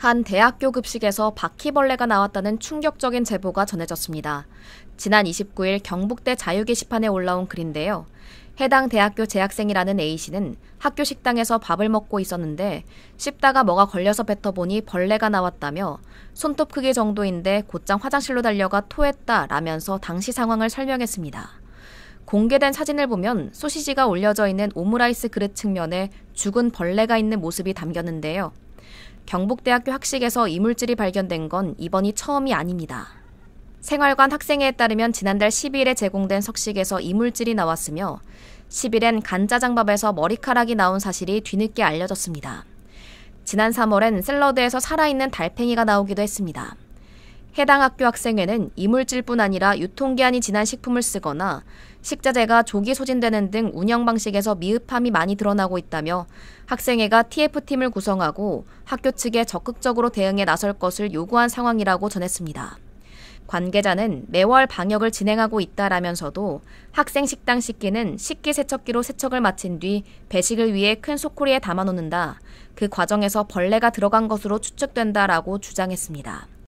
한 대학교 급식에서 바퀴벌레가 나왔다는 충격적인 제보가 전해졌습니다. 지난 29일 경북대 자유 게시판에 올라온 글인데요. 해당 대학교 재학생이라는 A씨는 학교 식당에서 밥을 먹고 있었는데 씹다가 뭐가 걸려서 뱉어보니 벌레가 나왔다며 손톱 크기 정도인데 곧장 화장실로 달려가 토했다 라면서 당시 상황을 설명했습니다. 공개된 사진을 보면 소시지가 올려져 있는 오므라이스 그릇 측면에 죽은 벌레가 있는 모습이 담겼는데요. 경북대학교 학식에서 이물질이 발견된 건 이번이 처음이 아닙니다. 생활관 학생회에 따르면 지난달 10일에 제공된 석식에서 이물질이 나왔으며 10일엔 간짜장밥에서 머리카락이 나온 사실이 뒤늦게 알려졌습니다. 지난 3월엔 샐러드에서 살아있는 달팽이가 나오기도 했습니다. 해당 학교 학생에는 이물질뿐 아니라 유통기한이 지난 식품을 쓰거나 식자재가 조기 소진되는 등 운영 방식에서 미흡함이 많이 드러나고 있다며 학생회가 TF팀을 구성하고 학교 측에 적극적으로 대응에 나설 것을 요구한 상황이라고 전했습니다. 관계자는 매월 방역을 진행하고 있다라면서도 학생 식당 식기는 식기 세척기로 세척을 마친 뒤 배식을 위해 큰 소쿠리에 담아놓는다. 그 과정에서 벌레가 들어간 것으로 추측된다라고 주장했습니다.